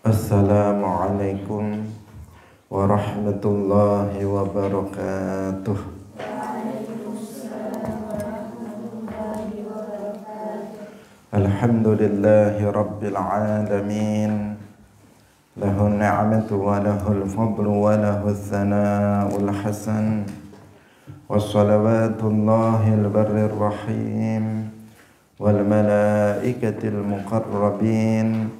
Assalamualaikum warahmatullahi wabarakatuh. Alhamdulillahi rabbil alamin Lahu ni'matu wa lahul fadlu wa lahu thana'ul hasan Wassalawatullahi al-barri rahim Wal malaikati al-muqarrabin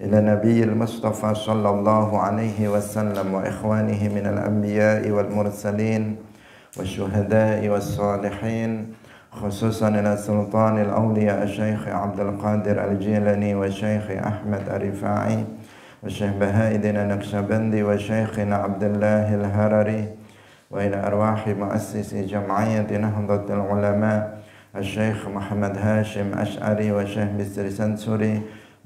إلى نبي المصطفى صلى الله عليه وسلم وإخوانه من الأنبياء والمرسلين والشهداء والصالحين خصوصا إلى سلطان الأولياء الشيخ عبد القادر الجيلاني والشيخ أحمد الرفاعي والشيخ بهاء الدين النقشبندي وشيخنا عبد الله الهرري وإلى أرواح مؤسس جمعية نهضة العلماء الشيخ محمد هاشم أشعري والشيخ مستر سنسوري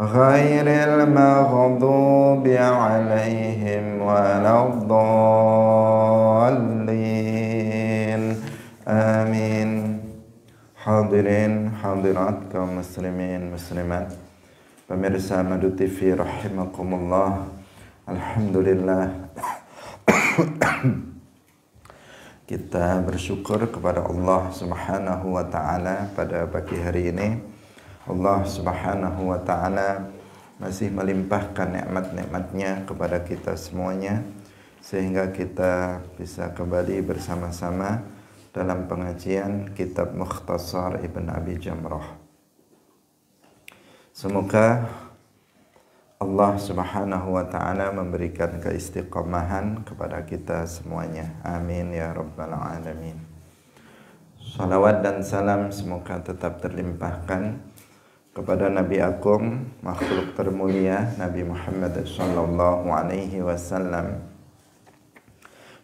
غير المغضوب عليهم ولا الضالين آمين Hadirin hadirat muslimin muslimat Pemirsa Madu TV rahimakumullah Alhamdulillah Kita bersyukur kepada Allah subhanahu wa ta'ala pada pagi hari ini Allah Subhanahu wa taala masih melimpahkan nikmat-nikmatnya kepada kita semuanya sehingga kita bisa kembali bersama-sama dalam pengajian kitab Mukhtasar Ibn Abi Jamrah. Semoga Allah Subhanahu wa taala memberikan keistiqomahan kepada kita semuanya. Amin ya rabbal alamin. Salawat dan salam semoga tetap terlimpahkan kepada Nabi Agung makhluk termulia Nabi Muhammad Sallallahu Alaihi Wasallam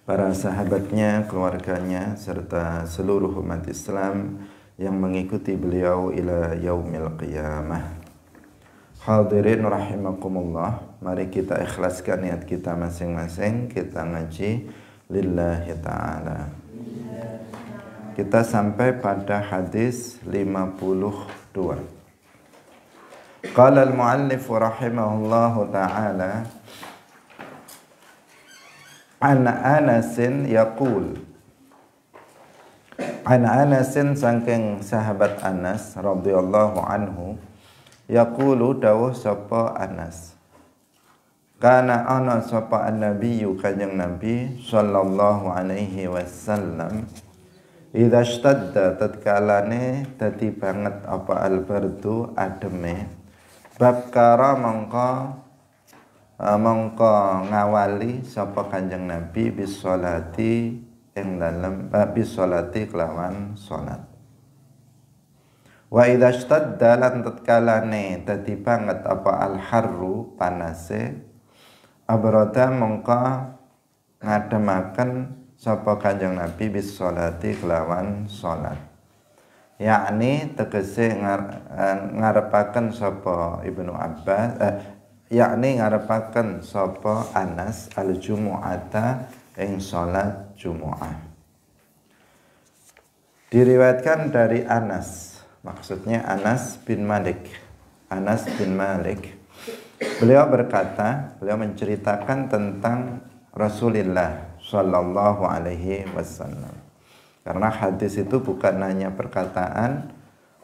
para sahabatnya, keluarganya, serta seluruh umat Islam yang mengikuti beliau ila yaumil qiyamah. Hadirin rahimakumullah, mari kita ikhlaskan niat kita masing-masing, kita ngaji lillahi ta'ala. Kita sampai pada hadis 52. Qala al-muallif rahimahullahu ta'ala An Anasin yaqul sahabat Anas radhiyallahu anhu yaqulu dawuh sapa Anas Kana ana sapa annabiyyu Nabi sallallahu alaihi wasallam Idza ishtadda tatkalane dadi banget apa albardu ademe bab karo mongko eh, mongko ngawali sapa Kanjeng Nabi bis salati ing dalem eh, bis salati kelawan salat Wa idza shtadda lan tatkalane dadi banget apa al harru panase abrada mongko ngademaken sapa Kanjeng Nabi bis salati kelawan salat yakni tegese eh, ngarepaken sapa Ibnu Abbas eh, yakni ngarepaken sapa Anas al Jumu'ata ing salat Jumu'ah diriwayatkan dari Anas maksudnya Anas bin Malik Anas bin Malik beliau berkata beliau menceritakan tentang Rasulullah Shallallahu Alaihi Wasallam karena hadis itu bukan hanya perkataan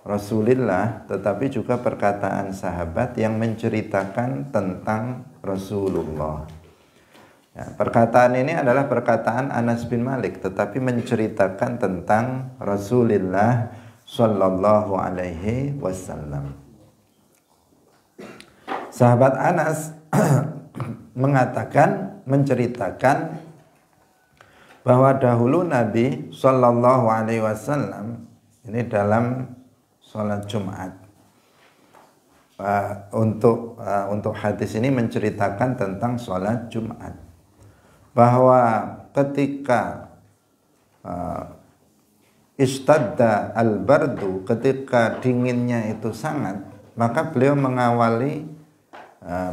Rasulullah tetapi juga perkataan sahabat yang menceritakan tentang Rasulullah. Ya, perkataan ini adalah perkataan Anas bin Malik tetapi menceritakan tentang Rasulullah Shallallahu Alaihi Wasallam. Sahabat Anas mengatakan menceritakan bahwa dahulu Nabi Shallallahu Alaihi Wasallam ini dalam sholat Jumat eh, untuk uh, untuk hadis ini menceritakan tentang sholat Jumat bahwa ketika uh, istadda al bardu ketika dinginnya itu sangat maka beliau mengawali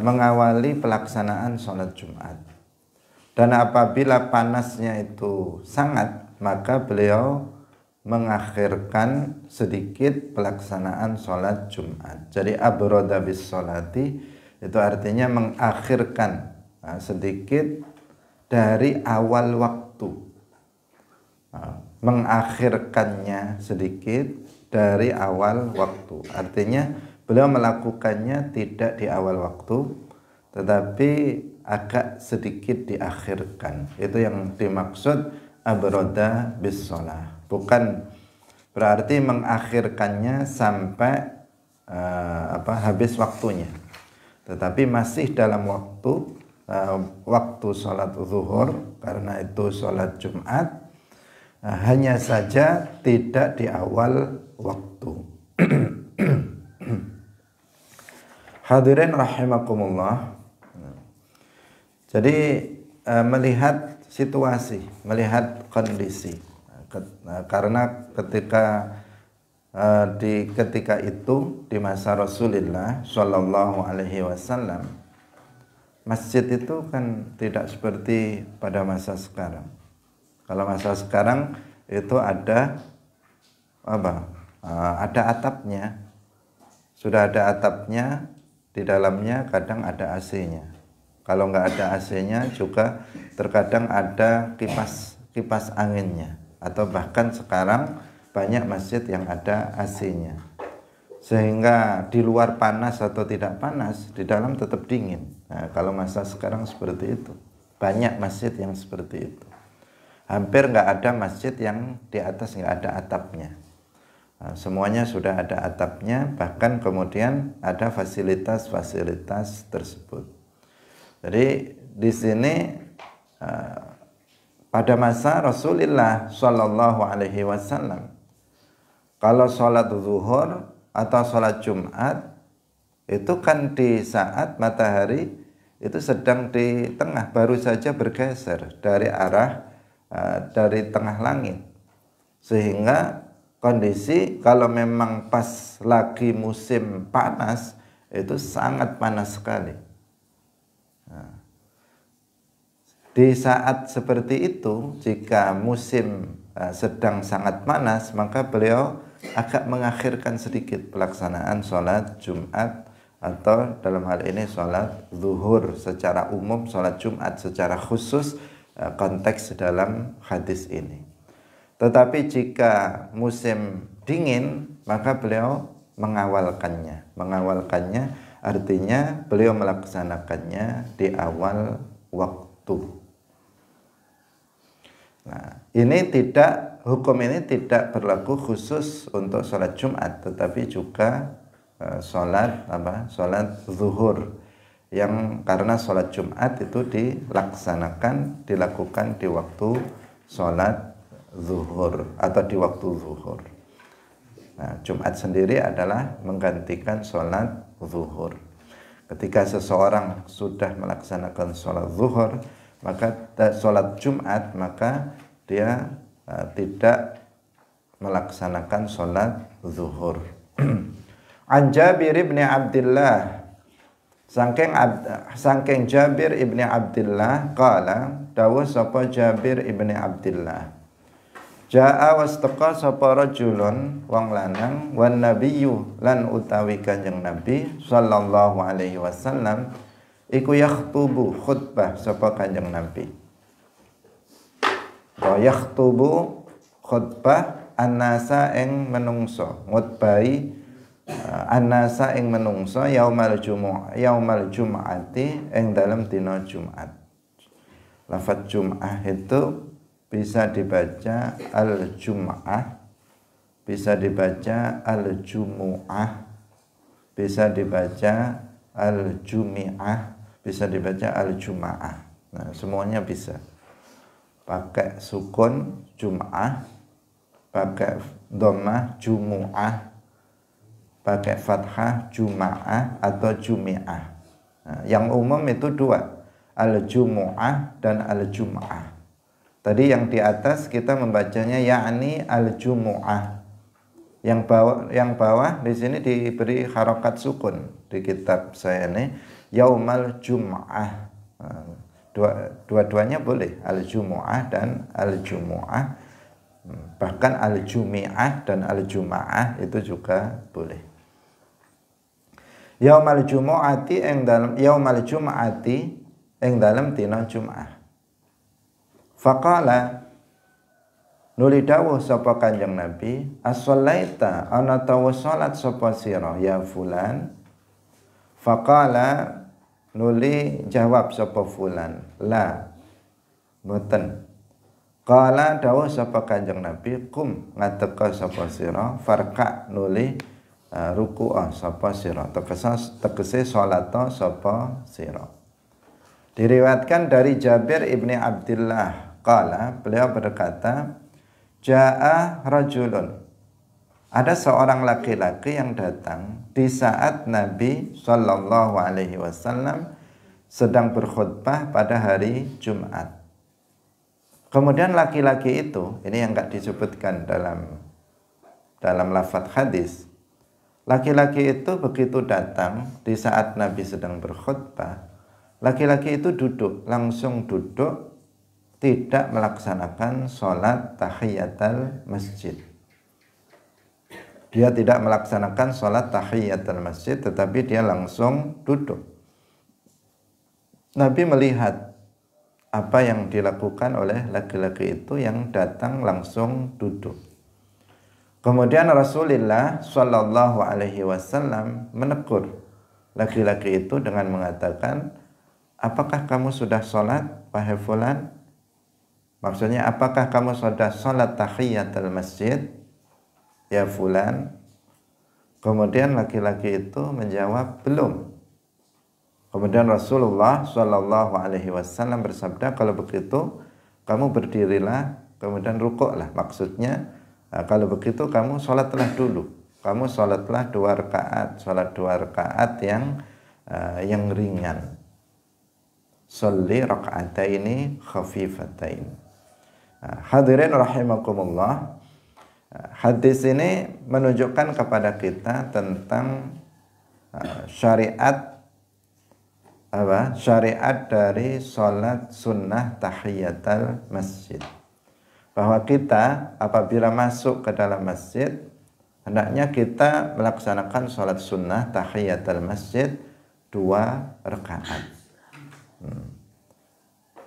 mengawali pelaksanaan sholat Jumat dan apabila panasnya itu sangat, maka beliau mengakhirkan sedikit pelaksanaan sholat Jumat. Jadi abroda bis sholati itu artinya mengakhirkan nah, sedikit dari awal waktu. Nah, mengakhirkannya sedikit dari awal waktu. Artinya beliau melakukannya tidak di awal waktu, tetapi agak sedikit diakhirkan. Itu yang dimaksud abroda bisolah. Bukan berarti mengakhirkannya sampai uh, apa habis waktunya. Tetapi masih dalam waktu uh, waktu sholat zuhur karena itu sholat Jumat eh, hanya saja tidak di awal waktu. Hadirin rahimakumullah jadi eh, melihat situasi, melihat kondisi. Eh, karena ketika eh, di ketika itu di masa Rasulullah Shallallahu Alaihi Wasallam masjid itu kan tidak seperti pada masa sekarang. Kalau masa sekarang itu ada apa? ada atapnya, sudah ada atapnya di dalamnya kadang ada AC-nya kalau nggak ada AC-nya juga terkadang ada kipas kipas anginnya atau bahkan sekarang banyak masjid yang ada AC-nya. Sehingga di luar panas atau tidak panas, di dalam tetap dingin. Nah, kalau masa sekarang seperti itu. Banyak masjid yang seperti itu. Hampir nggak ada masjid yang di atas nggak ada atapnya. Nah, semuanya sudah ada atapnya, bahkan kemudian ada fasilitas-fasilitas tersebut. Jadi di sini uh, pada masa Rasulullah Shallallahu Alaihi Wasallam kalau sholat zuhur atau sholat Jumat itu kan di saat matahari itu sedang di tengah baru saja bergeser dari arah uh, dari tengah langit sehingga kondisi kalau memang pas lagi musim panas itu sangat panas sekali Di saat seperti itu, jika musim eh, sedang sangat panas, maka beliau agak mengakhirkan sedikit pelaksanaan sholat Jumat atau dalam hal ini sholat zuhur secara umum, sholat Jumat secara khusus eh, konteks dalam hadis ini. Tetapi jika musim dingin, maka beliau mengawalkannya. Mengawalkannya artinya beliau melaksanakannya di awal waktu. Nah, ini tidak hukum ini tidak berlaku khusus untuk sholat Jumat, tetapi juga uh, sholat apa? Sholat zuhur yang karena sholat Jumat itu dilaksanakan dilakukan di waktu sholat zuhur atau di waktu zuhur. Nah, Jumat sendiri adalah menggantikan sholat zuhur. Ketika seseorang sudah melaksanakan sholat zuhur, maka sholat Jumat maka dia uh, tidak melaksanakan sholat zuhur. An Jabir ibni Abdullah Sangking, Ab, sangking Jabir ibni Abdullah Kala Dawa sapa Jabir ibni Abdullah Ja'a wastaqa sapa rajulun Wang lanang wan nabiyyu lan utawi kanjeng Nabi sallallahu alaihi wasallam iku yakhtubu khutbah sapa Kanjeng Nabi. Wa yakhtubu khutbah annasa ing menungso, ngutbahi eh, annasa ing menungso yaumal jumu'ah yaumal jum'ati ing dalam dina Jumat. Lafat Jum'ah itu bisa dibaca al-Jum'ah, bisa dibaca al jum'ah bisa dibaca al jum'ah bisa dibaca al-jum'ah. Nah, semuanya bisa. Pakai sukun jum'ah, pakai dhammah jumu'ah, pakai fathah jum'ah atau jumi'ah. Nah, yang umum itu dua, al-jumu'ah dan al-jum'ah. Tadi yang di atas kita membacanya yakni al-jumu'ah. Yang bawah yang bawah di sini diberi harokat sukun di kitab saya ini yaumal jum'ah dua dua-duanya boleh al Jum'ah dan al Jum'ah bahkan al jumiah dan al Jum'ah itu juga boleh yaumal jum'ati yang dalam yaumal jum'ati yang dalam Tino Jum'ah Fakala nuli dawuh sapa kanjeng nabi as-sallaita ana tawasalat sapa sira ya fulan faqala nuli jawab sapa fulan la mboten Kala dawuh sapa Kanjeng Nabi kum ngateka sapa siro, farka nuli uh, ruku'a sapa sira tegese tegese salata sapa sira Diriwayatkan dari Jabir ibni Abdullah kala beliau berkata jaa rajulun ada seorang laki-laki yang datang di saat Nabi Shallallahu Alaihi Wasallam sedang berkhutbah pada hari Jumat. Kemudian laki-laki itu, ini yang nggak disebutkan dalam dalam lafadz hadis, laki-laki itu begitu datang di saat Nabi sedang berkhutbah, laki-laki itu duduk, langsung duduk, tidak melaksanakan sholat tahiyatul masjid dia tidak melaksanakan sholat tahiyatul masjid tetapi dia langsung duduk. Nabi melihat apa yang dilakukan oleh laki-laki itu yang datang langsung duduk. Kemudian Rasulullah Shallallahu Alaihi Wasallam menegur laki-laki itu dengan mengatakan, apakah kamu sudah sholat, wahai fulan? Maksudnya, apakah kamu sudah sholat tahiyatul masjid? ya fulan kemudian laki-laki itu menjawab belum kemudian Rasulullah Shallallahu Alaihi Wasallam bersabda kalau begitu kamu berdirilah kemudian rukuklah maksudnya e, kalau begitu kamu sholatlah dulu kamu sholatlah dua rakaat sholat dua rakaat yang e, yang ringan Sholli ini khafifatain e, hadirin rahimakumullah Hadis ini menunjukkan kepada kita tentang e, syariat apa? Syariat dari sholat sunnah tahiyatul masjid. Bahwa kita apabila masuk ke dalam masjid hendaknya kita melaksanakan sholat sunnah tahiyatul masjid dua rakaat. Hmm.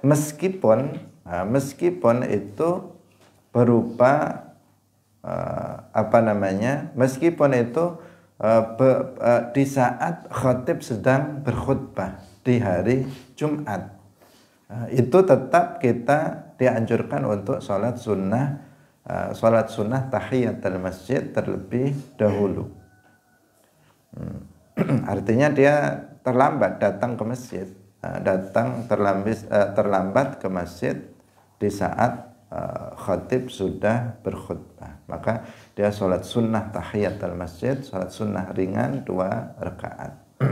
Meskipun e, meskipun itu berupa uh, apa namanya meskipun itu uh, be, uh, di saat khotib sedang berkhutbah di hari Jumat uh, itu tetap kita dianjurkan untuk sholat sunnah uh, sholat sunnah tahiyatul masjid terlebih dahulu hmm. artinya dia terlambat datang ke masjid uh, datang terlambis uh, terlambat ke masjid di saat uh, eh, khatib sudah berkhutbah maka dia sholat sunnah tahiyat al masjid sholat sunnah ringan dua rakaat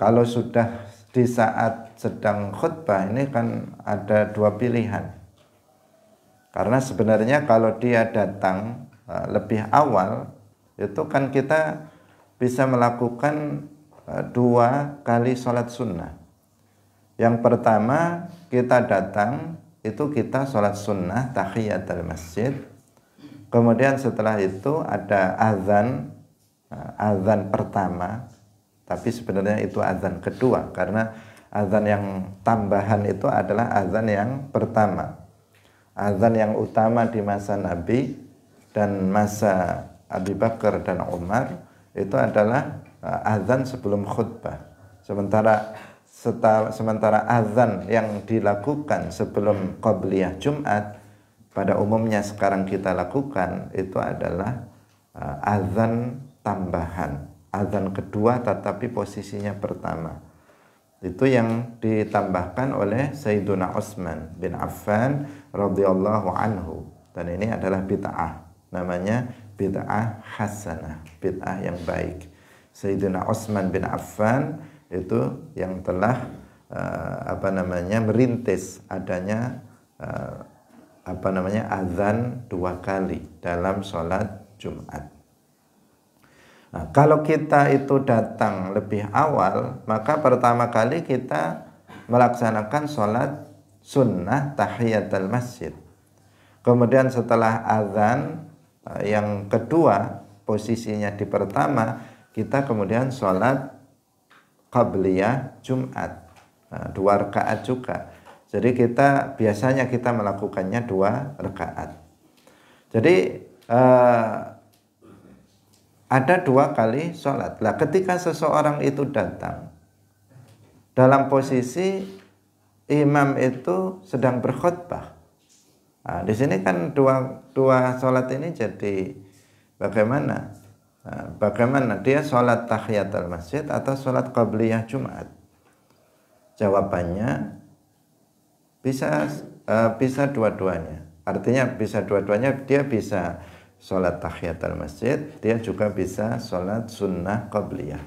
kalau sudah di saat sedang khutbah ini kan ada dua pilihan karena sebenarnya kalau dia datang eh, lebih awal itu kan kita bisa melakukan eh, dua kali sholat sunnah yang pertama kita datang itu kita sholat sunnah tahiyat al masjid kemudian setelah itu ada azan eh, azan pertama tapi sebenarnya itu azan kedua karena azan yang tambahan itu adalah azan yang pertama azan yang utama di masa Nabi dan masa Abi Bakar dan Umar itu adalah eh, azan sebelum khutbah sementara setelah, sementara azan yang dilakukan sebelum qabliyah Jumat pada umumnya sekarang kita lakukan itu adalah uh, azan tambahan azan kedua tetapi posisinya pertama itu yang ditambahkan oleh Sayyiduna Utsman bin Affan radhiyallahu anhu dan ini adalah bid'ah namanya bid'ah hasanah bid'ah yang baik Sayyiduna Utsman bin Affan itu yang telah uh, apa namanya merintis adanya uh, apa namanya azan dua kali dalam sholat Jumat. Nah, kalau kita itu datang lebih awal, maka pertama kali kita melaksanakan sholat sunnah tahiyat al masjid. Kemudian setelah azan eh, yang kedua, posisinya di pertama, kita kemudian sholat qabliyah Jumat nah, dua rakaat juga jadi kita biasanya kita melakukannya dua rakaat jadi eh, ada dua kali sholat lah ketika seseorang itu datang dalam posisi imam itu sedang berkhutbah nah, di sini kan dua dua sholat ini jadi bagaimana bagaimana dia sholat tahiyat al masjid atau sholat qabliyah Jumat? Jawabannya bisa eh, bisa dua-duanya. Artinya bisa dua-duanya dia bisa sholat tahiyat al masjid, dia juga bisa sholat sunnah qabliyah.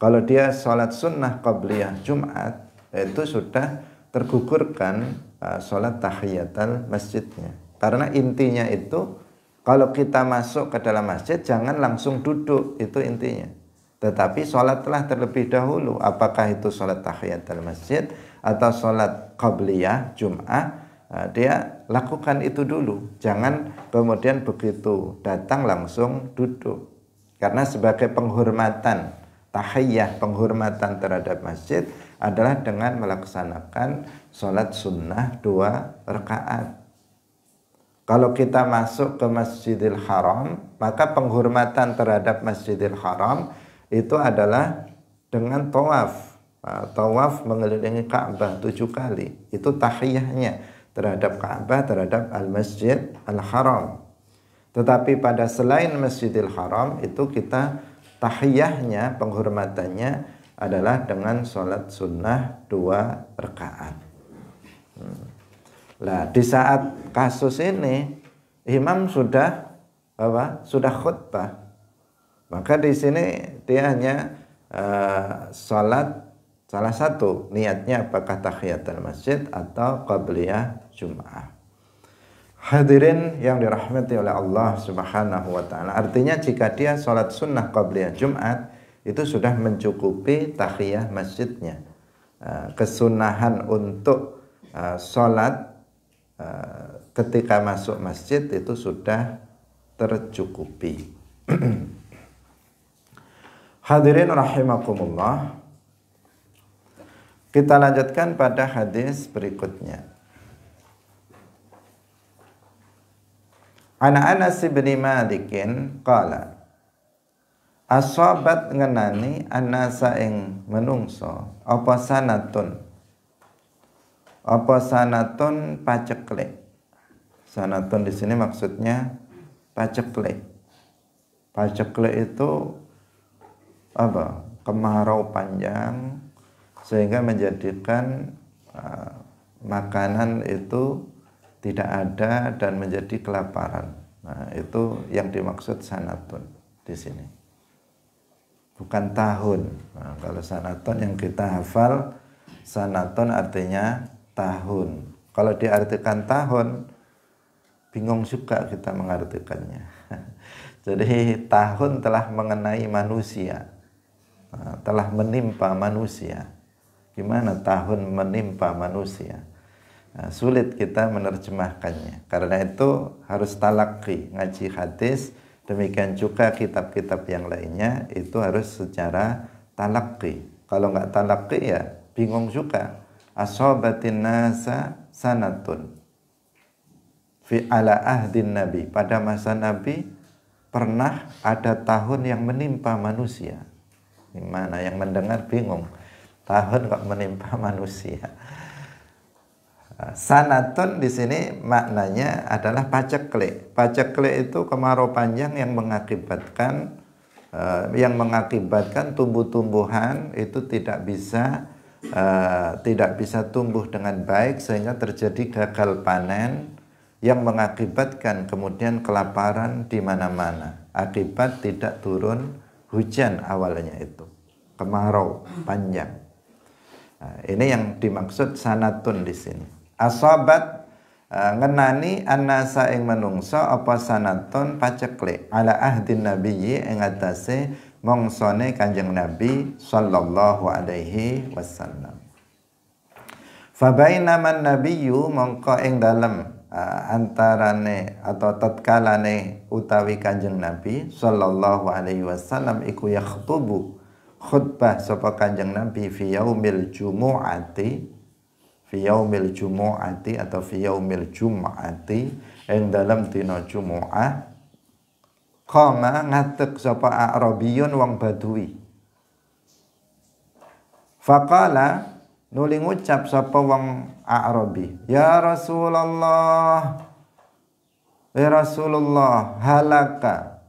Kalau dia sholat sunnah qabliyah Jumat itu sudah tergugurkan eh, sholat tahiyat al masjidnya. Karena intinya itu kalau kita masuk ke dalam masjid, jangan langsung duduk, itu intinya. Tetapi sholatlah terlebih dahulu. Apakah itu sholat tahiyat dalam masjid atau sholat qabliyah, jum'ah, eh, dia lakukan itu dulu. Jangan kemudian begitu datang langsung duduk. Karena sebagai penghormatan, tahiyah penghormatan terhadap masjid adalah dengan melaksanakan sholat sunnah dua rakaat kalau kita masuk ke Masjidil Haram, maka penghormatan terhadap Masjidil Haram itu adalah dengan tawaf. Nah, tawaf mengelilingi Ka'bah tujuh kali. Itu tahiyahnya terhadap Ka'bah, terhadap Al-Masjid Al-Haram. Tetapi pada selain Masjidil Haram itu kita tahiyahnya, penghormatannya adalah dengan sholat sunnah dua rekaat. Hmm. Lah di saat kasus ini imam sudah apa? Sudah khutbah. Maka di sini dia hanya uh, eh, salat salah satu niatnya apakah tahiyatul masjid atau qabliyah Jumat. Hadirin yang dirahmati oleh Allah Subhanahu wa taala. Artinya jika dia salat sunnah qabliyah Jumat itu sudah mencukupi tahiyah masjidnya. Eh, kesunahan untuk eh, sholat Eh, ketika masuk masjid itu sudah tercukupi. Hadirin rahimakumullah. Kita lanjutkan pada hadis berikutnya. Ana Anas bin Malik qala Asabat ngenani anasa ing menungso apa sanatun apa sanaton pacekle sanaton di sini maksudnya pacekle pacekle itu apa kemarau panjang sehingga menjadikan uh, makanan itu tidak ada dan menjadi kelaparan nah itu yang dimaksud sanaton di sini bukan tahun nah, kalau sanaton yang kita hafal sanaton artinya tahun. Kalau diartikan tahun, bingung juga kita mengartikannya. Jadi tahun telah mengenai manusia, nah, telah menimpa manusia. Gimana tahun menimpa manusia? Nah, sulit kita menerjemahkannya. Karena itu harus talaki, ngaji hadis, demikian juga kitab-kitab yang lainnya itu harus secara talaki. Kalau nggak talaki ya bingung juga asobatin nasa sanatun fi ala ahdin nabi pada masa nabi pernah ada tahun yang menimpa manusia gimana yang mendengar bingung tahun kok menimpa manusia sanatun di sini maknanya adalah paceklik paceklik itu kemarau panjang yang mengakibatkan eh, yang mengakibatkan tumbuh-tumbuhan itu tidak bisa uh, tidak bisa tumbuh dengan baik sehingga terjadi gagal panen yang mengakibatkan kemudian kelaparan di mana-mana akibat tidak turun hujan awalnya itu kemarau panjang nah, ini yang dimaksud sanatun di sini asobat uh, ngenani anasa ing menungso apa sanatun pacekle ala ahdin nabiyyi ing atase mongsone kanjeng Nabi sallallahu alaihi wasallam. Fabainaman nabiyyu mongko ing dalem uh, antarane atau tatkalane utawi kanjeng Nabi sallallahu alaihi wasallam iku khutbu khutbah sapa kanjeng Nabi fi yaumil jumu'ati fi yaumil jumu'ati atau fi yaumil jumu'ati ing dalem dina Jumu'ah Koma ngatek sapa Arabiyun wong Badui. Fakala nuli ngucap sapa wong Arabi, "Ya Rasulullah, Ya Rasulullah, halaka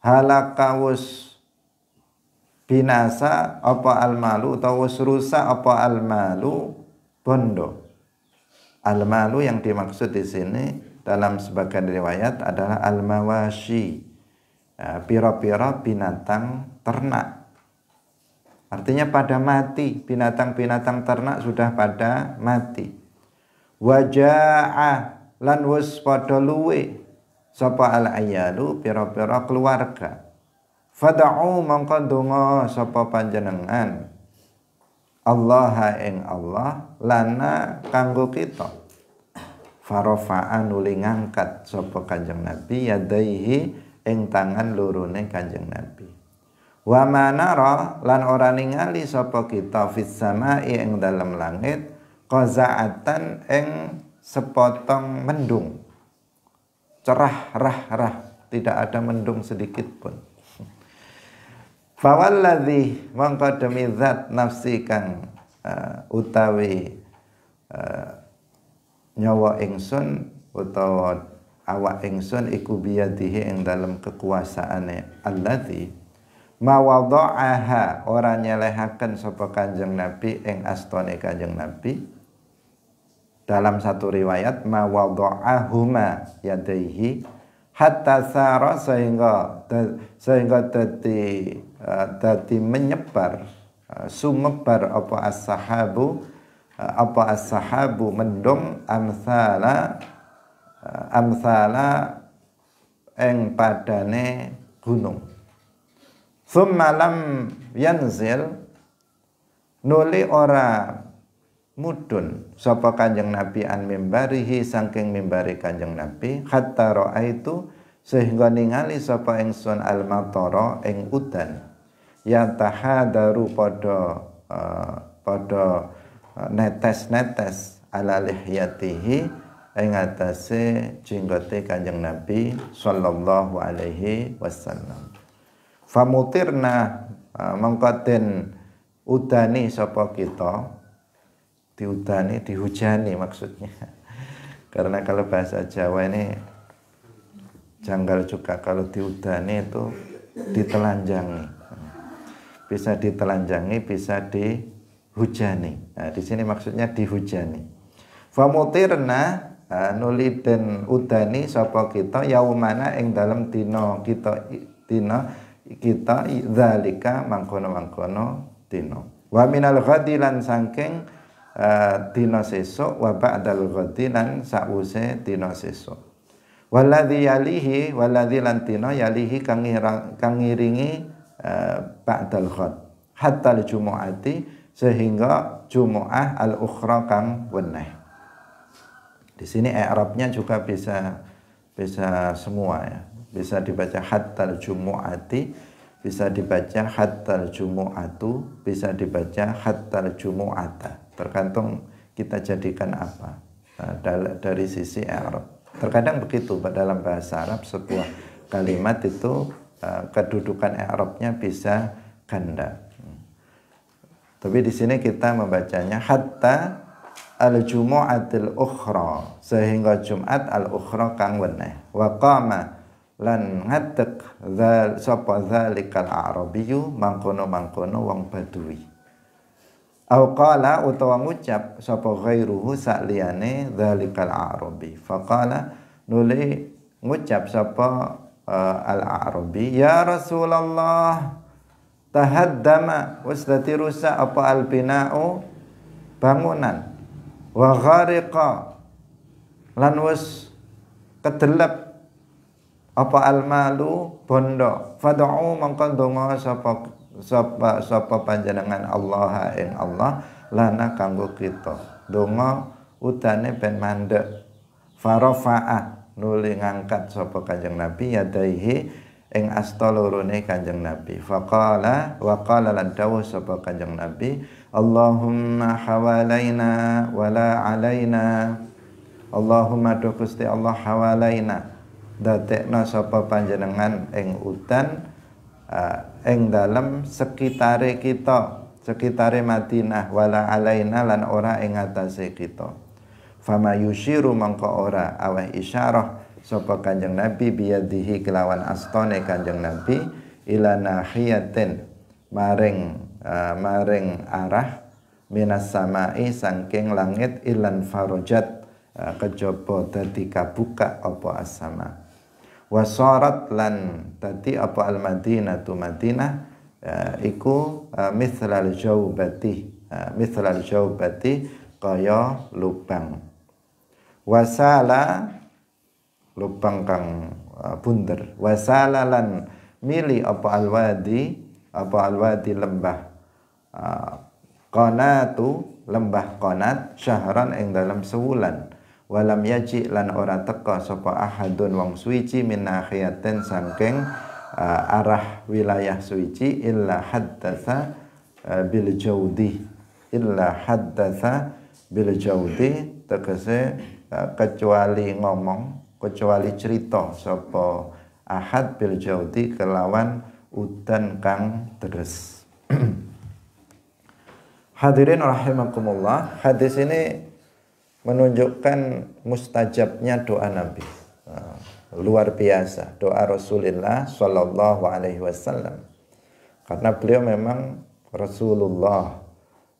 halaka wus binasa apa almalu atau wus rusak apa almalu bondo. Almalu yang dimaksud di sini dalam sebagian riwayat adalah al-mawashi Eh, piro-piro binatang ternak. Artinya pada mati, binatang-binatang ternak sudah pada mati. Wajah lan wis padha luwe sapa al ayalu piro-piro keluarga. Fada'u mongko donga sapa panjenengan. Allah ing Allah lana kanggo kita. Farofa'an uli ngangkat sapa Kanjeng Nabi yadaihi ing tangan lurune Kanjeng Nabi. Wa manara lan ora ningali sapa kita fis samai ing dalam langit qazaatan ing sepotong mendung. Cerah rah rah, tidak ada mendung sedikit pun. Fawalladzi mongko demi zat nafsi kang uh, utawi uh, nyawa ingsun utawa awak ingsun iku biyadihi ing dalam kekuasaane allazi mawadha'aha ora nyelehaken sapa Kanjeng Nabi ing astone Kanjeng Nabi dalam satu riwayat mawadha'ahuma yadaihi hatta sara sehingga sehingga tadi tadi e, menyebar e, sumebar apa as-sahabu e, apa as-sahabu mendung amsala amsala eng padane gunung Semalam yanzil nuli ora mudun sapa kanjeng nabi an mimbarihi saking mimbari kanjeng nabi hatta raaitu sehingga ningali sapa ingsun al matara eng udan ya tahadaru podo uh, padha eh, eh, netes-netes ala lihyatihi ing atase jenggote Kanjeng Nabi sallallahu alaihi wasallam. Famutirna e, mengkoten udani sapa kita diudani dihujani maksudnya. Karena kalau bahasa Jawa ini janggal juga kalau diudani itu ditelanjangi. Bisa ditelanjangi, bisa dihujani. Nah, di sini maksudnya dihujani. Famutirna nuliden udani sapa kita yaumana ing dalam tino kita tino kita zalika mangkono-mangkono tino. wa minal ghadi lan saking uh, dina sesuk wa ba'dal ghadi lan sause dina sesuk waladhi yalihi waladhi lan dina yalihi kang kang ngiringi uh, ba'dal ghad hatta al jumu'ati sehingga jumu'ah al ukhra kang weneh di sini i'rabnya juga bisa bisa semua ya. Bisa dibaca hatta jumu'ati, bisa dibaca hatta jumu'atu, bisa dibaca hatta jumu'ata. Tergantung kita jadikan apa nah, dari sisi Arab Terkadang begitu dalam bahasa Arab sebuah kalimat itu eh, kedudukan Arabnya bisa ganda. Hmm. Tapi di sini kita membacanya hatta al jumu'atil ukhra sehingga Jumat al ukhra kang weneh wa qama lan ngadeg zal sapa zalikal arabiyyu mangkono-mangkono wong badui au qala utawa ngucap sapa ghairuhu sakliyane zalikal arabi faqala nuli ngucap sapa uh, eh, al arabi ya rasulullah tahaddama wasdati dadi rusak apa al bina'u bangunan wa ghariqa lan wis kedelep apa almalu bondo fad'u mangko donga sapa sapa sapa panjenengan Allah ing Allah lana kanggo kita donga utane ben mandek farafa'a nuli ngangkat sapa kanjeng Nabi yadaihi ing asta lorone Kanjeng Nabi. Faqala wa qala lan dawuh sapa Kanjeng Nabi Allahumma hawalaina wala alaina Allahumma do Gusti Allah hawalaina dadekna sapa panjenengan ing udan ing dalem sekitare kita sekitare Madinah wala alaina lan ora ing atase kita fama yushiru mangko ora aweh isyarah sapa kanjeng Nabi biyadihi kelawan astone kanjeng Nabi ila nahiyatin maring Ah, maring arah minas samai sangking langit ilan farojat ah, kejopo dadi kabuka apa asama wasorat lan dadi apa al madinatu madinah uh, iku uh, mithlal bati uh, mithlal bati kaya lubang wasala lubang kang uh, bunder wasala lan mili apa wadi apa alwadi lembah uh, qanatu lembah qanat syahran ing dalam sewulan walam yaji lan ora teka sapa ahadun wong suici min akhiyatin saking uh, arah wilayah suici illa haddatsa uh, bil jaudi illa haddatsa bil jaudi tegese uh, kecuali ngomong kecuali cerita sapa ahad bil jaudi kelawan udan kang deres. Hadirin rahimakumullah, hadis ini menunjukkan mustajabnya doa Nabi. Nah, luar biasa doa Rasulullah Shallallahu Alaihi Wasallam. Karena beliau memang Rasulullah,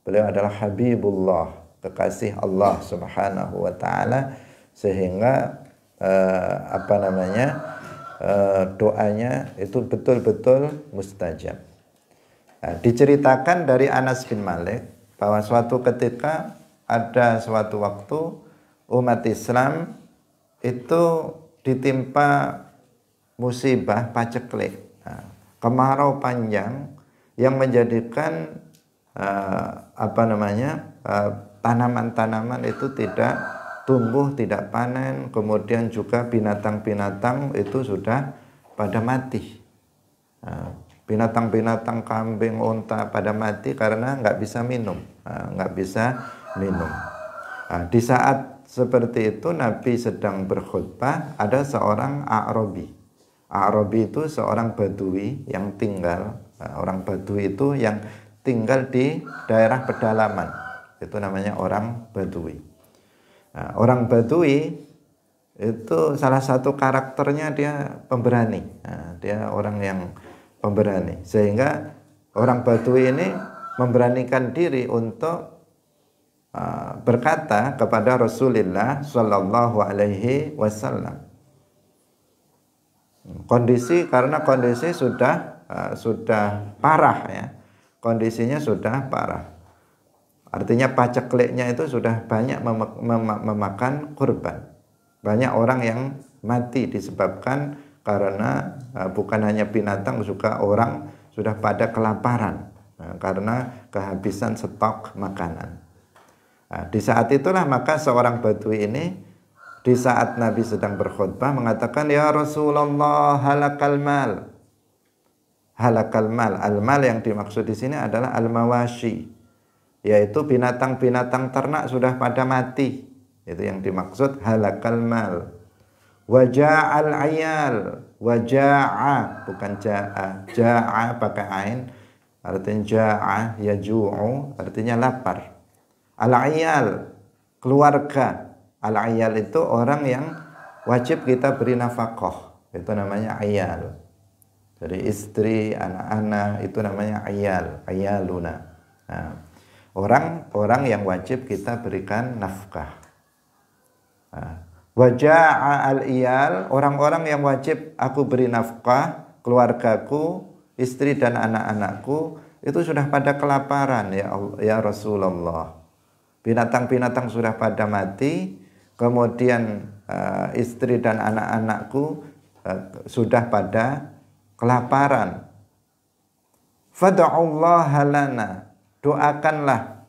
beliau adalah Habibullah, kekasih Allah Subhanahu Wa Taala, sehingga eh, apa namanya Eh, doanya itu betul-betul mustajab. Nah, diceritakan dari Anas bin Malik bahwa suatu ketika ada suatu waktu umat Islam itu ditimpa musibah paceklik, nah, kemarau panjang yang menjadikan eh, apa namanya eh, tanaman-tanaman itu tidak tumbuh tidak panen, kemudian juga binatang-binatang itu sudah pada mati. Nah, binatang-binatang kambing, unta pada mati karena nggak bisa minum, nah, nggak bisa minum. Nah, di saat seperti itu Nabi sedang berkhutbah, ada seorang Arabi. Arabi itu seorang Badui yang tinggal, orang Badui itu yang tinggal di daerah pedalaman. Itu namanya orang Badui Nah, orang Badui itu salah satu karakternya dia pemberani. Nah, dia orang yang pemberani. Sehingga orang Badui ini memberanikan diri untuk uh, berkata kepada Rasulullah Shallallahu Alaihi Wasallam. Kondisi karena kondisi sudah uh, sudah parah ya, kondisinya sudah parah. Artinya pacekleknya itu sudah banyak mem mem- memakan korban. Banyak orang yang mati disebabkan karena uh, bukan hanya binatang suka orang sudah pada kelaparan uh, karena kehabisan stok makanan. Nah, di saat itulah maka seorang batu ini di saat Nabi sedang berkhutbah mengatakan ya Rasulullah halakal mal. Halakal mal. Al mal yang dimaksud di sini adalah al mawashi yaitu binatang-binatang ternak sudah pada mati itu yang dimaksud halakal mal waja'al ayal waja'a bukan ja'a ja'a pakai ain artinya ja'a yaju'u artinya lapar al ayal keluarga al ayal itu orang yang wajib kita beri nafkah itu namanya ayal dari istri anak-anak itu namanya ayal ayaluna nah orang-orang yang wajib kita berikan nafkah. Nah, Wajah al-iyal, orang-orang yang wajib aku beri nafkah, keluargaku, istri dan anak-anakku, itu sudah pada kelaparan ya Allah, ya Rasulullah. Binatang-binatang sudah pada mati, kemudian uh, istri dan anak-anakku uh, sudah pada kelaparan. Fadu'ullah halana doakanlah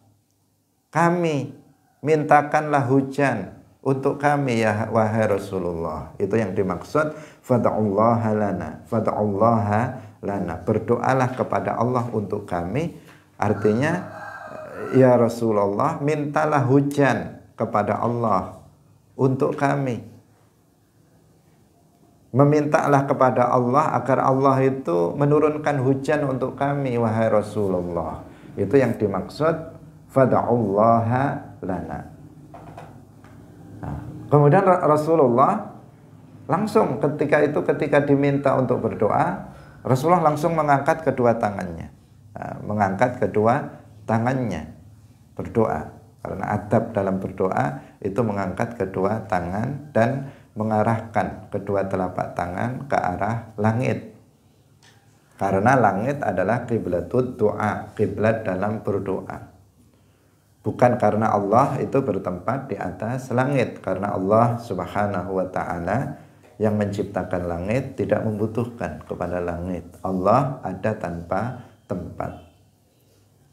kami, mintakanlah hujan untuk kami ya wahai Rasulullah. Itu yang dimaksud fad'ullaha lana, fad'ullaha lana. Berdoalah kepada Allah untuk kami. Artinya ya Rasulullah, mintalah hujan kepada Allah untuk kami. Memintalah kepada Allah agar Allah itu menurunkan hujan untuk kami wahai Rasulullah. Itu yang dimaksud fada'ullaha lana. Nah, kemudian Rasulullah langsung ketika itu ketika diminta untuk berdoa, Rasulullah langsung mengangkat kedua tangannya. Nah, mengangkat kedua tangannya berdoa. Karena adab dalam berdoa itu mengangkat kedua tangan dan mengarahkan kedua telapak tangan ke arah langit. Karena langit adalah kiblat doa, kiblat dalam berdoa. Bukan karena Allah itu bertempat di atas langit, karena Allah Subhanahu wa taala yang menciptakan langit tidak membutuhkan kepada langit. Allah ada tanpa tempat.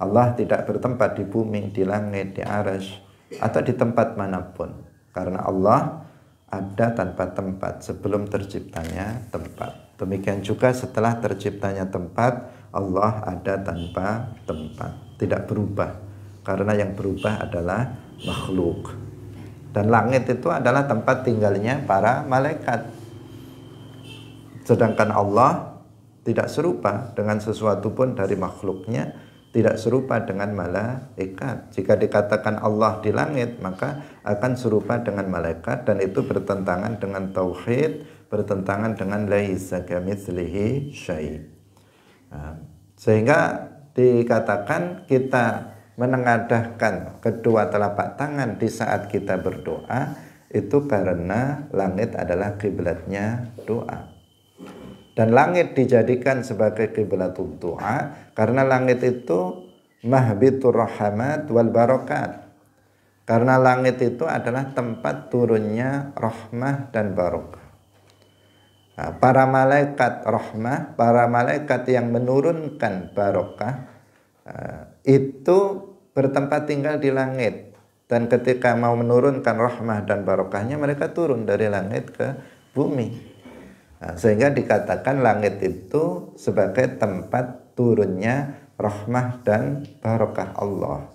Allah tidak bertempat di bumi, di langit, di aras, atau di tempat manapun. Karena Allah ada tanpa tempat sebelum terciptanya tempat. Demikian juga setelah terciptanya tempat, Allah ada tanpa tempat, tidak berubah. Karena yang berubah adalah makhluk. Dan langit itu adalah tempat tinggalnya para malaikat. Sedangkan Allah tidak serupa dengan sesuatu pun dari makhluknya tidak serupa dengan malaikat. Jika dikatakan Allah di langit, maka akan serupa dengan malaikat dan itu bertentangan dengan tauhid, bertentangan dengan laisa kamitslihi syai. Nah, sehingga dikatakan kita menengadahkan kedua telapak tangan di saat kita berdoa itu karena langit adalah kiblatnya doa dan langit dijadikan sebagai kiblat doa karena langit itu mahbitur rahmat wal barokat karena langit itu adalah tempat turunnya rahmah dan barokah nah, para malaikat rahmah para malaikat yang menurunkan barokah eh, itu bertempat tinggal di langit dan ketika mau menurunkan rahmah dan barokahnya mereka turun dari langit ke bumi Nah, sehingga dikatakan langit itu sebagai tempat turunnya rahmah dan barokah Allah.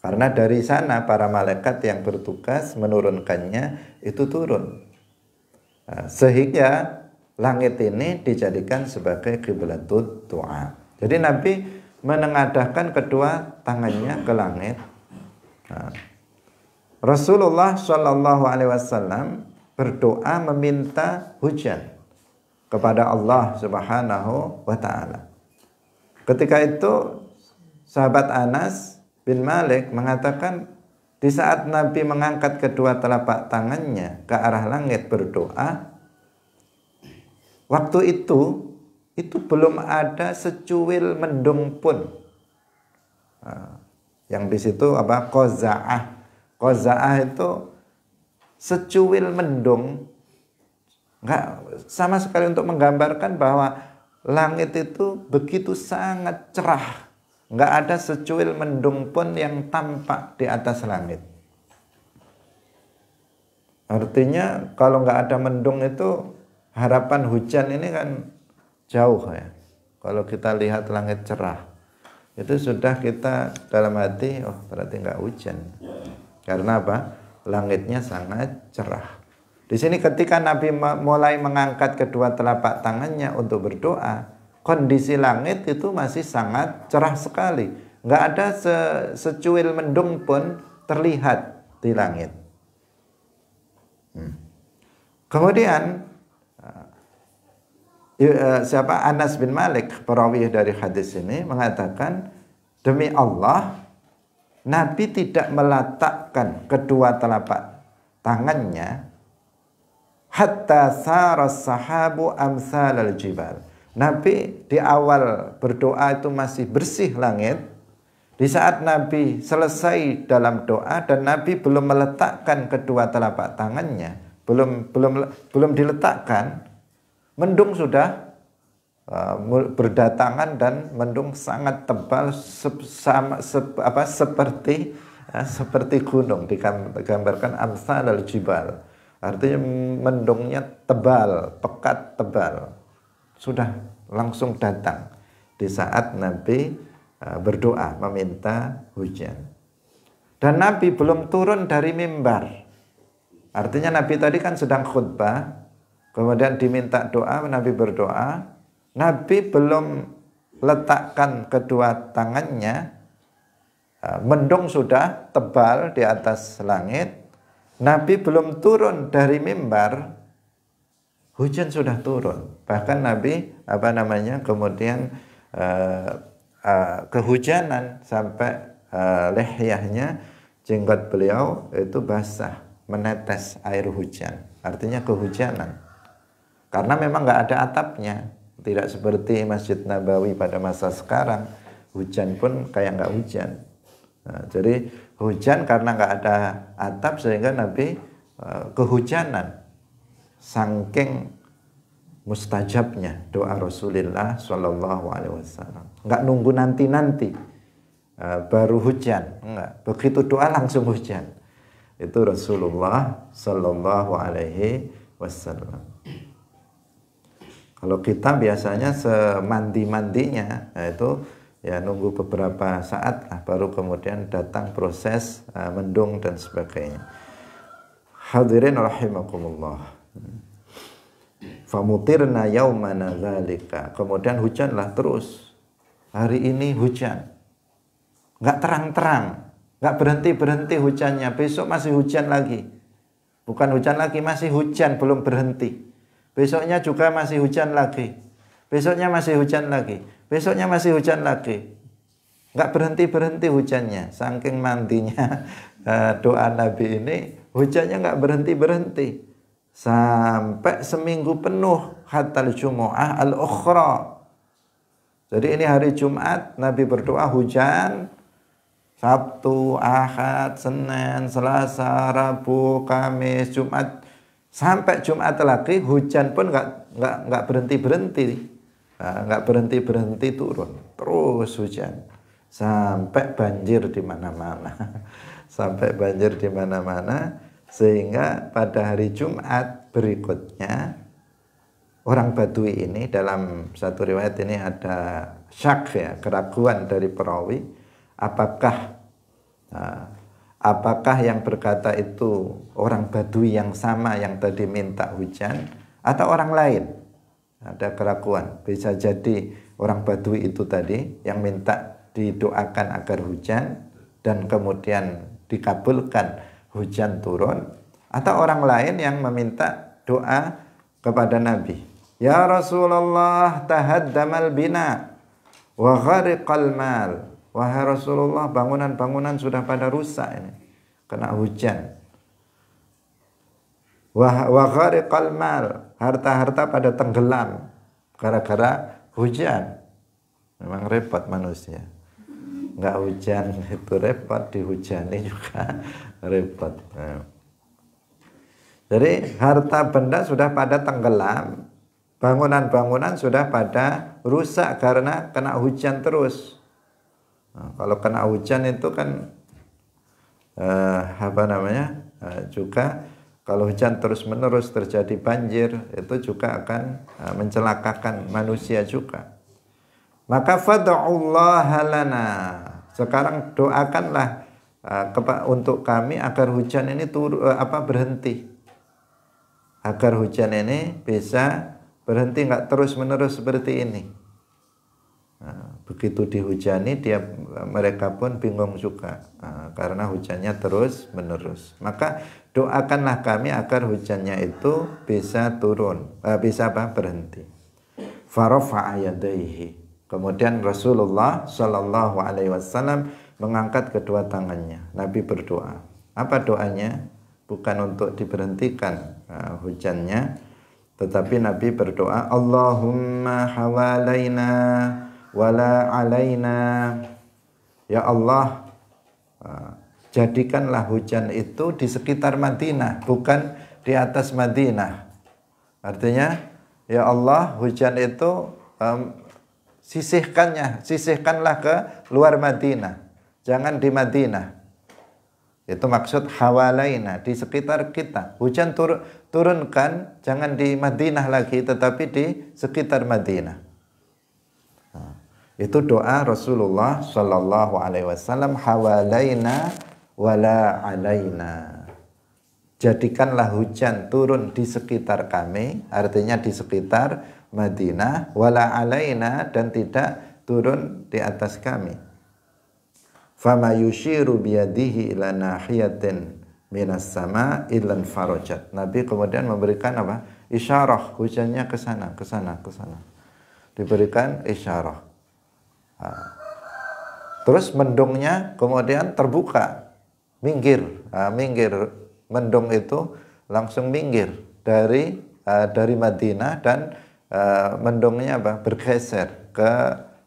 Karena dari sana para malaikat yang bertugas menurunkannya itu turun. Nah, sehingga langit ini dijadikan sebagai kiblatut doa. Jadi Nabi menengadahkan kedua tangannya ke langit. Nah, Rasulullah Shallallahu Alaihi Wasallam berdoa meminta hujan kepada Allah Subhanahu wa taala. Ketika itu sahabat Anas bin Malik mengatakan di saat Nabi mengangkat kedua telapak tangannya ke arah langit berdoa waktu itu itu belum ada secuil mendung pun. Ah, yang di situ apa? Koza'ah. Koza'ah itu secuil mendung nggak sama sekali untuk menggambarkan bahwa langit itu begitu sangat cerah nggak ada secuil mendung pun yang tampak di atas langit artinya kalau nggak ada mendung itu harapan hujan ini kan jauh ya kalau kita lihat langit cerah itu sudah kita dalam hati oh berarti nggak hujan karena apa langitnya sangat cerah. Di sini ketika Nabi mulai mengangkat kedua telapak tangannya untuk berdoa, kondisi langit itu masih sangat cerah sekali. Nggak ada se secuil mendung pun terlihat di langit. Hmm. Kemudian eh, eh, siapa Anas bin Malik perawi dari hadis ini mengatakan demi Allah Nabi tidak meletakkan kedua telapak tangannya hatta saras sahabu amsal al jibal. Nabi di awal berdoa itu masih bersih langit. Di saat Nabi selesai dalam doa dan Nabi belum meletakkan kedua telapak tangannya, belum belum belum diletakkan, mendung sudah Eh, berdatangan dan mendung sangat tebal sama, sep, apa, seperti ya, seperti gunung digambarkan amsal al jibal artinya mendungnya tebal pekat tebal sudah langsung datang di saat Nabi eh, berdoa meminta hujan dan Nabi belum turun dari mimbar artinya Nabi tadi kan sedang khutbah kemudian diminta doa Nabi berdoa Nabi belum letakkan kedua tangannya, e, mendung sudah tebal di atas langit, Nabi belum turun dari mimbar, hujan sudah turun. Bahkan Nabi apa namanya kemudian uh, uh, kehujanan sampai uh, lehyahnya jenggot beliau itu basah, menetes air hujan. Artinya kehujanan. Karena memang nggak ada atapnya, tidak seperti Masjid Nabawi pada masa sekarang, hujan pun kayak nggak hujan. Nah, jadi hujan karena nggak ada atap sehingga Nabi uh, kehujanan. Sangking mustajabnya doa Rasulullah Shallallahu Alaihi Wasallam. Nggak nunggu nanti nanti uh, eh, baru hujan, nggak. Begitu doa langsung hujan. Itu Rasulullah Shallallahu Alaihi Wasallam. Kalau kita biasanya semandi-mandinya itu ya nunggu beberapa saat lah baru kemudian datang proses uh, mendung dan sebagainya. Hadirin rahimakumullah. Famutirna yaumana zalika. Kemudian hujanlah terus. Hari ini hujan. Enggak terang-terang, enggak berhenti-berhenti hujannya. Besok masih hujan lagi. Bukan hujan lagi, masih hujan belum berhenti. Besoknya juga masih hujan lagi. Besoknya masih hujan lagi. Besoknya masih hujan lagi. Enggak berhenti-berhenti hujannya. Saking mandinya eh, doa Nabi ini, hujannya enggak berhenti-berhenti. Sampai seminggu penuh. Hatal Jumu'ah al-Ukhra. Jadi ini hari Jumat, Nabi berdoa hujan. Sabtu, Ahad, Senin, Selasa, Rabu, Kamis, Jumat, Sampai Jumat lagi hujan pun nggak nggak nggak berhenti berhenti, nah, nggak berhenti berhenti turun, terus hujan sampai banjir di mana-mana, sampai banjir di mana-mana, sehingga pada hari Jumat berikutnya orang Badui ini dalam satu riwayat ini ada syak ya keraguan dari perawi apakah nah, apakah yang berkata itu orang badui yang sama yang tadi minta hujan atau orang lain ada keraguan bisa jadi orang badui itu tadi yang minta didoakan agar hujan dan kemudian dikabulkan hujan turun atau orang lain yang meminta doa kepada Nabi ya Rasulullah tahaddamal bina wa gharikal mal Wahai Rasulullah, bangunan-bangunan sudah pada rusak ini. Kena hujan. Wahai ghariqal mal, harta-harta pada tenggelam gara-gara hujan. Memang repot manusia. Enggak hujan itu repot, dihujani juga repot. Nah. Jadi harta benda sudah pada tenggelam, bangunan-bangunan sudah pada rusak karena kena hujan terus. Nah, kalau kena hujan itu kan eh, apa namanya eh, juga kalau hujan terus menerus terjadi banjir itu juga akan eh, mencelakakan manusia juga. Maka fad'ullah lana. Sekarang doakanlah eh, untuk kami agar hujan ini tur, eh, apa berhenti agar hujan ini bisa berhenti nggak terus menerus seperti ini begitu dihujani dia mereka pun bingung juga nah, karena hujannya terus menerus maka doakanlah kami agar hujannya itu bisa turun eh, bisa apa berhenti farofa kemudian Rasulullah Shallallahu Alaihi Wasallam mengangkat kedua tangannya Nabi berdoa apa doanya bukan untuk diberhentikan nah, hujannya tetapi Nabi berdoa Allahumma hawalainah wala alaina ya Allah eh, jadikanlah hujan itu di sekitar Madinah bukan di atas Madinah artinya ya Allah hujan itu um, sisihkannya sisihkanlah ke luar Madinah jangan di Madinah itu maksud hawalaina di sekitar kita. Hujan tur turunkan jangan di Madinah lagi tetapi di sekitar Madinah. Itu doa Rasulullah Shallallahu Alaihi Wasallam hawalaina wala alaina. Jadikanlah hujan turun di sekitar kami, artinya di sekitar Madinah, wala alaina dan tidak turun di atas kami. Fama yushiru biyadihi ila nahiyatin minas sama ilan farojat. Nabi kemudian memberikan apa? Isyarah, hujannya ke sana, ke sana, ke sana. Diberikan isyarah terus mendungnya kemudian terbuka, minggir, minggir. Mendung itu langsung minggir dari dari Madinah dan mendungnya apa? bergeser ke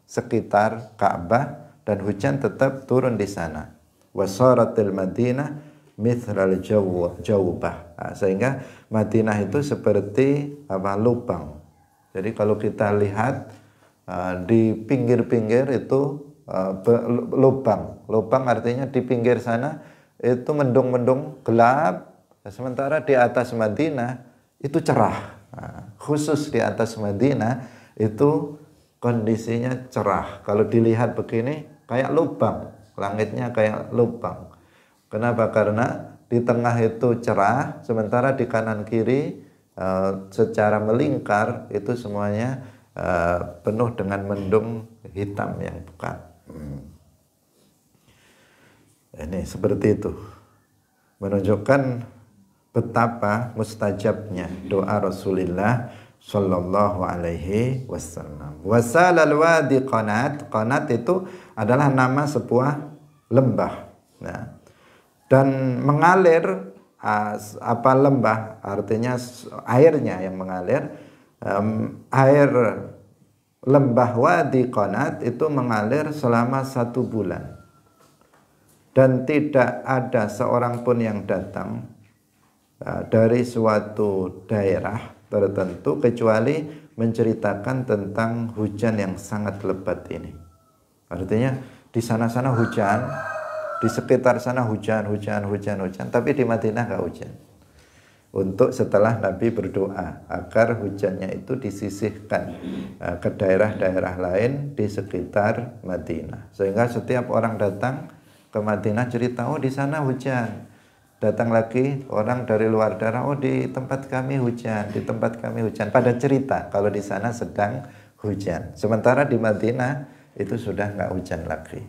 sekitar Ka'bah dan hujan tetap turun di sana. Wasaratil Madinah mitral jawbah. Nah, sehingga Madinah itu seperti apa lubang. Jadi kalau kita lihat Ah, di pinggir-pinggir itu ah, lubang. Lubang artinya di pinggir sana itu mendung-mendung gelap, nah, sementara di atas Madinah itu cerah. Ah, khusus di atas Madinah itu kondisinya cerah. Kalau dilihat begini kayak lubang, langitnya kayak lubang. Kenapa? Karena di tengah itu cerah, sementara di kanan kiri secara melingkar itu semuanya uh, penuh dengan mendung hitam yang pekat. Hmm. Ini seperti itu. Menunjukkan betapa mustajabnya doa Rasulullah Shallallahu Alaihi Wasallam. Wasalal wadi qanat, qanat itu adalah nama sebuah lembah. Ya. dan mengalir apa lembah artinya airnya yang mengalir um, air lembah Wadi Konat itu mengalir selama satu bulan dan tidak ada seorang pun yang datang uh, dari suatu daerah tertentu kecuali menceritakan tentang hujan yang sangat lebat ini. Artinya di sana-sana hujan, di sekitar sana hujan, hujan, hujan, hujan, tapi di Madinah nggak hujan untuk setelah Nabi berdoa agar hujannya itu disisihkan e, ke daerah-daerah lain di sekitar Madinah. Sehingga setiap orang datang ke Madinah cerita, oh di sana hujan. Datang lagi orang dari luar daerah, oh di tempat kami hujan, di tempat kami hujan. Pada cerita kalau di sana sedang hujan. Sementara di Madinah itu sudah nggak hujan lagi.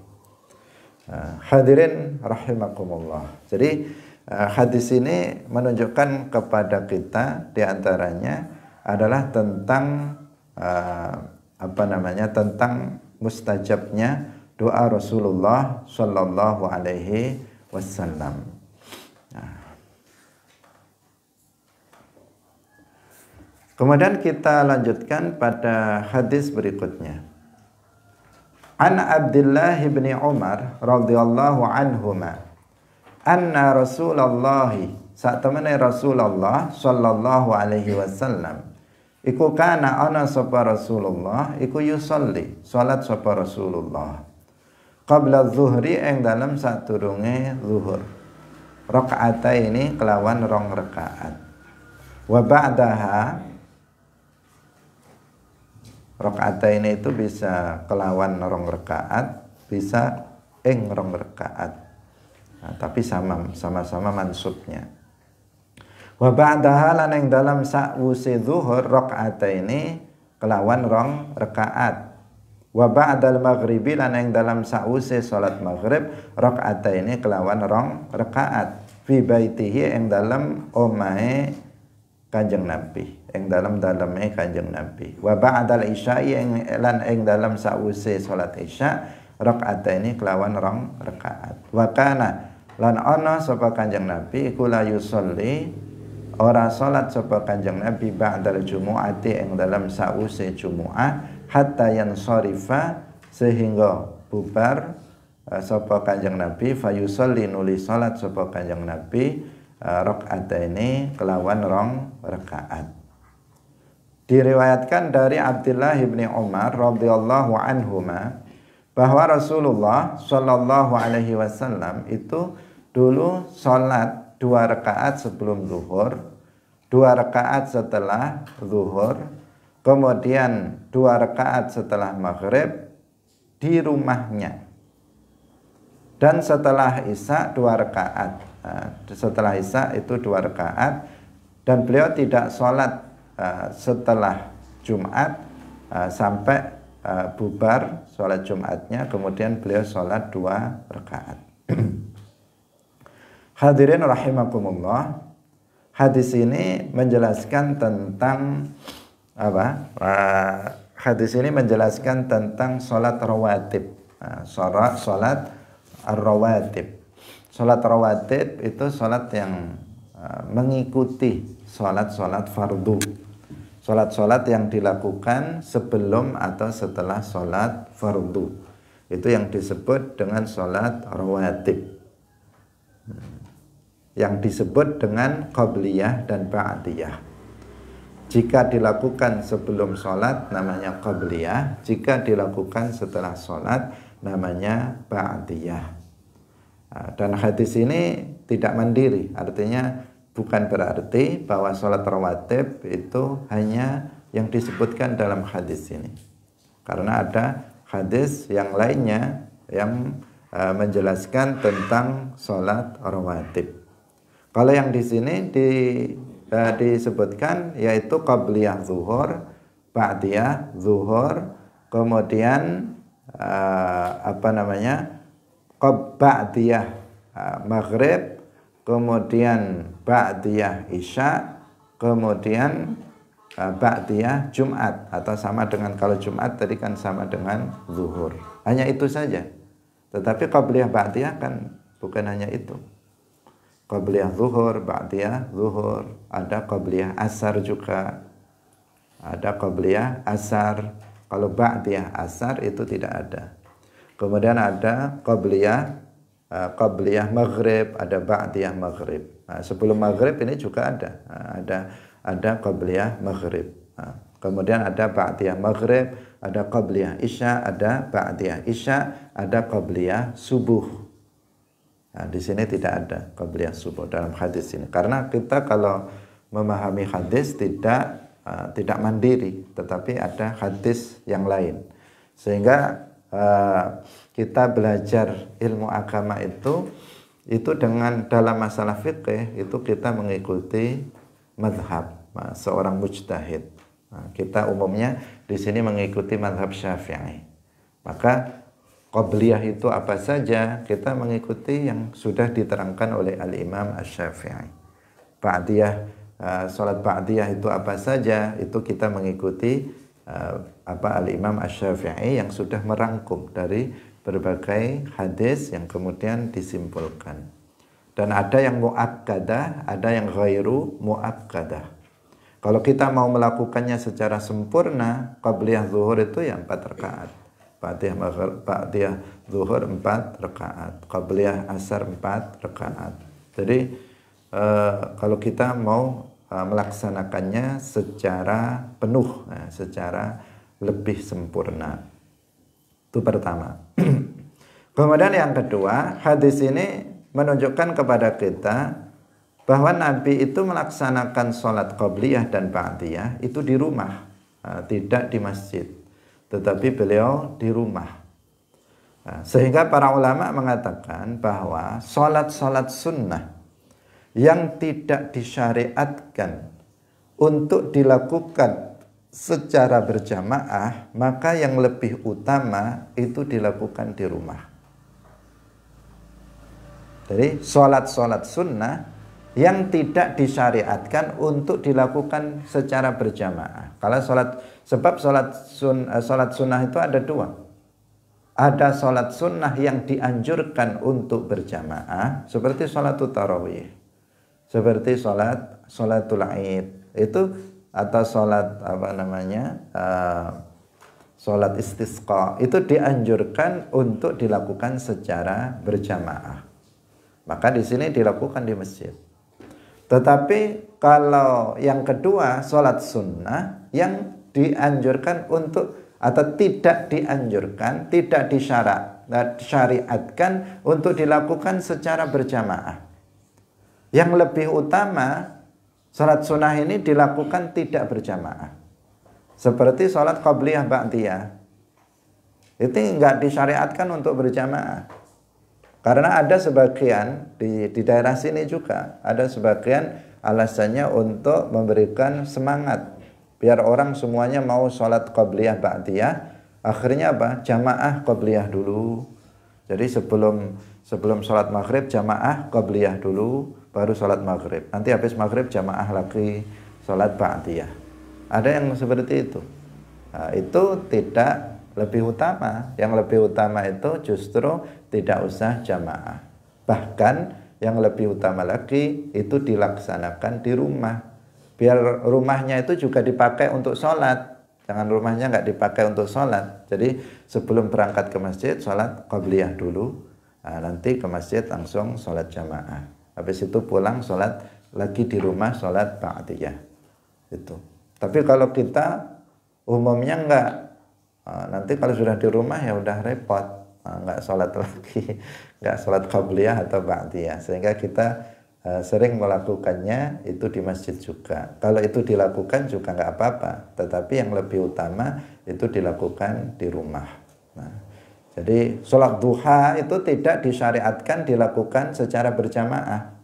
E, hadirin rahimakumullah. Jadi Eh, hadis ini menunjukkan kepada kita diantaranya adalah tentang uh, apa namanya tentang mustajabnya doa Rasulullah Shallallahu Alaihi Wasallam. Nah. Kemudian kita lanjutkan pada hadis berikutnya. An Abdullah bin Umar radhiyallahu anhumah anna Rasulullah saat temani Rasulullah sallallahu alaihi wasallam iku kana ana sapa Rasulullah iku yusalli, salat sapa Rasulullah qabla zuhri eng dalam saturunge zuhur rakaat ini kelawan rong rakaat wa ba'daha rakaat ini itu bisa kelawan rong rakaat bisa ing rong rakaat Nah, tapi sama sama-sama mansubnya. Wa ba'daha lan ing dalam sa'wusi zuhur ini kelawan rong rekaat. Wa ba'dal maghribi lan ing dalam sa'wusi salat maghrib ini kelawan rong rekaat. Fi baitihi ing dalam omae Kanjeng Nabi ing dalam daleme Kanjeng Nabi. Wa ba'dal isya ing lan ing dalam sa'wusi salat isya ini kelawan rong rekaat. Wa kana lan ana sapa kanjeng nabi iku la yusolli ora salat sapa kanjeng nabi ba'dal jumu'ati ing dalam sause jumu'ah hatta yansarifa sehingga bubar uh, sapa kanjeng nabi fayusolli nuli salat sapa kanjeng nabi eh, rok ada ini kelawan rong rekaat diriwayatkan dari Abdullah ibni Umar radhiyallahu anhuma bahwa Rasulullah shallallahu alaihi wasallam itu Dulu sholat dua rakaat sebelum zuhur, dua rakaat setelah zuhur, kemudian dua rakaat setelah maghrib di rumahnya. Dan setelah isya dua rakaat. Eh, setelah isya itu dua rakaat dan beliau tidak sholat eh, setelah Jumat eh, sampai bubar sholat Jumatnya kemudian beliau sholat dua rakaat. Hadirin rahimakumullah. Hadis ini menjelaskan tentang apa? Eh, hadis ini menjelaskan tentang salat rawatib. Eh, salat salat rawatib. Salat rawatib itu salat yang eh, mengikuti salat-salat fardu. Salat-salat yang dilakukan sebelum atau setelah salat fardu. Itu yang disebut dengan salat rawatib yang disebut dengan qabliyah dan ba'diyah. Jika dilakukan sebelum sholat namanya qabliyah, jika dilakukan setelah sholat namanya ba'diyah. Ah, dan hadis ini tidak mandiri, artinya bukan berarti bahwa sholat rawatib itu hanya yang disebutkan dalam hadis ini. Karena ada hadis yang lainnya yang ah, menjelaskan tentang sholat rawatib. Kalau yang di sini di uh, disebutkan yaitu qabliyah zuhur, ba'diyah zuhur, kemudian uh, apa namanya? qabba'diyah uh, eh, maghrib, kemudian ba'diyah isya, kemudian uh, ba'diyah Jumat atau sama dengan kalau Jumat tadi kan sama dengan zuhur. Hanya itu saja. Tetapi qabliyah ba'diyah kan bukan hanya itu qabliyah zuhur, ba'diyah zuhur, ada qabliyah asar juga. Ada qabliyah asar. Kalau ba'diyah asar itu tidak ada. Kemudian ada qabliyah eh, qabliyah maghrib, ada ba'diyah maghrib. Nah, sebelum maghrib ini juga ada. Nah, ada ada qabliyah maghrib. Nah, kemudian ada ba'diyah maghrib, ada qabliyah isya, ada ba'diyah isya, ada qabliyah subuh. Nah, di sini tidak ada qabliyah subuh dalam hadis ini. Karena kita kalau memahami hadis tidak uh, tidak mandiri, tetapi ada hadis yang lain. Sehingga uh, kita belajar ilmu agama itu itu dengan dalam masalah fikih itu kita mengikuti madhab eh, seorang mujtahid. Nah, kita umumnya di sini mengikuti madhab syafi'i. Maka Qabliyah itu apa saja kita mengikuti yang sudah diterangkan oleh Al-Imam Asy-Syafi'i. Ba'diyah uh, eh, salat ba'diyah itu apa saja itu kita mengikuti uh, apa Al-Imam Asy-Syafi'i yang sudah merangkum dari berbagai hadis yang kemudian disimpulkan. Dan ada yang muakkadah, ada yang ghairu muakkadah. Kalau kita mau melakukannya secara sempurna, qabliyah zuhur itu yang empat rakaat. Fatihah maghrib, Fatihah zuhur 4 rakaat, qabliyah asar 4 rakaat. Jadi uh, kalau kita mau eh, melaksanakannya secara penuh, nah, secara lebih sempurna. Itu pertama. Kemudian yang kedua, hadis ini menunjukkan kepada kita bahwa Nabi itu melaksanakan sholat qabliyah dan ba'diyah itu di rumah, eh, tidak di masjid tetapi beliau di rumah. Nah, sehingga para ulama mengatakan bahwa sholat-sholat sunnah yang tidak disyariatkan untuk dilakukan secara berjamaah, maka yang lebih utama itu dilakukan di rumah. Jadi sholat-sholat sunnah yang tidak disyariatkan untuk dilakukan secara berjamaah. Kalau sholat sebab sholat sun eh, sholat sunnah itu ada dua. Ada sholat sunnah yang dianjurkan untuk berjamaah seperti sholat tarawih, seperti sholat sholat id itu atau sholat apa namanya uh, sholat istisqa itu dianjurkan untuk dilakukan secara berjamaah. Maka di sini dilakukan di masjid. Tetapi kalau yang kedua sholat sunnah yang dianjurkan untuk atau tidak dianjurkan, tidak disyarat, syariatkan untuk dilakukan secara berjamaah. Yang lebih utama sholat sunnah ini dilakukan tidak berjamaah. Seperti sholat qabliyah ba'diyah. Itu nggak disyariatkan untuk berjamaah karena ada sebagian di, di daerah sini juga ada sebagian alasannya untuk memberikan semangat biar orang semuanya mau sholat qabliyah ba'diyah akhirnya apa jamaah qabliyah dulu jadi sebelum sebelum sholat maghrib jamaah qabliyah dulu baru sholat maghrib nanti habis maghrib jamaah lagi sholat ba'diyah ada yang seperti itu nah, itu tidak lebih utama yang lebih utama itu justru tidak usah jamaah. Bahkan yang lebih utama lagi itu dilaksanakan di rumah. Biar rumahnya itu juga dipakai untuk sholat. Jangan rumahnya nggak dipakai untuk sholat. Jadi sebelum berangkat ke masjid, sholat qabliyah dulu. Nah, nanti ke masjid langsung sholat jamaah. Habis itu pulang sholat lagi di rumah sholat ba'diyah. Itu. Tapi kalau kita umumnya nggak. Eh, nanti kalau sudah di rumah ya udah repot Ah, nggak sholat lagi, nggak sholat qabliyah atau ba'diyah. Sehingga kita uh, sering melakukannya itu di masjid juga. Kalau itu dilakukan juga nggak apa-apa, tetapi yang lebih utama itu dilakukan di rumah. Nah, jadi sholat duha itu tidak disyariatkan dilakukan secara berjamaah.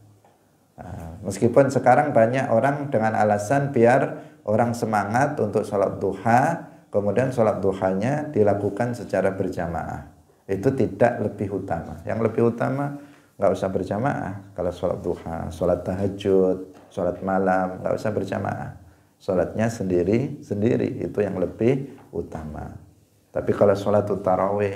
Uh, meskipun sekarang banyak orang dengan alasan biar orang semangat untuk sholat duha, kemudian sholat duhanya dilakukan secara berjamaah itu tidak lebih utama. Yang lebih utama nggak usah berjamaah. Kalau sholat duha, sholat tahajud, sholat malam nggak usah berjamaah. Sholatnya sendiri sendiri itu yang lebih utama. Tapi kalau sholat tarawih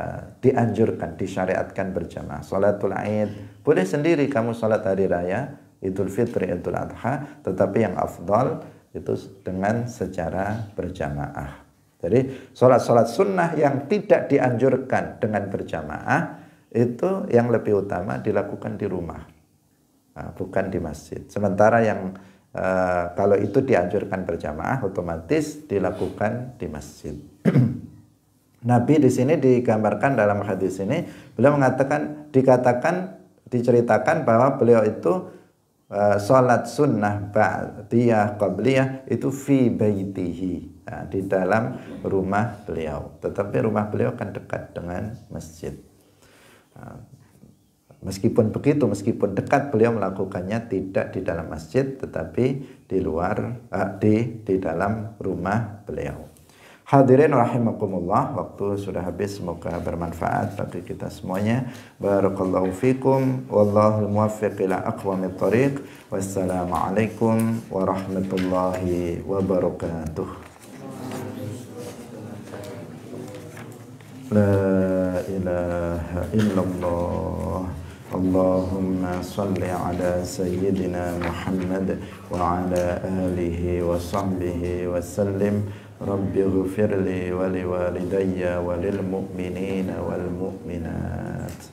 uh, dianjurkan, disyariatkan berjamaah. Sholatul Aid boleh sendiri kamu sholat hari raya, Idul Fitri, Idul Adha, tetapi yang afdal itu dengan secara berjamaah. Jadi sholat-sholat sunnah yang tidak dianjurkan dengan berjamaah itu yang lebih utama dilakukan di rumah, nah, bukan di masjid. Sementara yang uh, kalau itu dianjurkan berjamaah otomatis dilakukan di masjid. Nabi di sini digambarkan dalam hadis ini beliau mengatakan dikatakan diceritakan bahwa beliau itu uh, sholat sunnah ba'diyah qabliyah itu fi baitihi ya, di dalam rumah beliau. Tetapi rumah beliau kan dekat dengan masjid. Nah, meskipun begitu, meskipun dekat beliau melakukannya tidak di dalam masjid, tetapi di luar eh, di di dalam rumah beliau. Hadirin rahimakumullah, waktu sudah habis semoga bermanfaat bagi kita semuanya. Barakallahu fikum wallahul muwaffiq ila aqwamit thariq. Wassalamualaikum warahmatullahi wabarakatuh. لا إله إلا الله اللهم صل على سيدنا محمد وعلى آله وصحبه وسلم رب اغفر لي ولوالدي وللمؤمنين والمؤمنات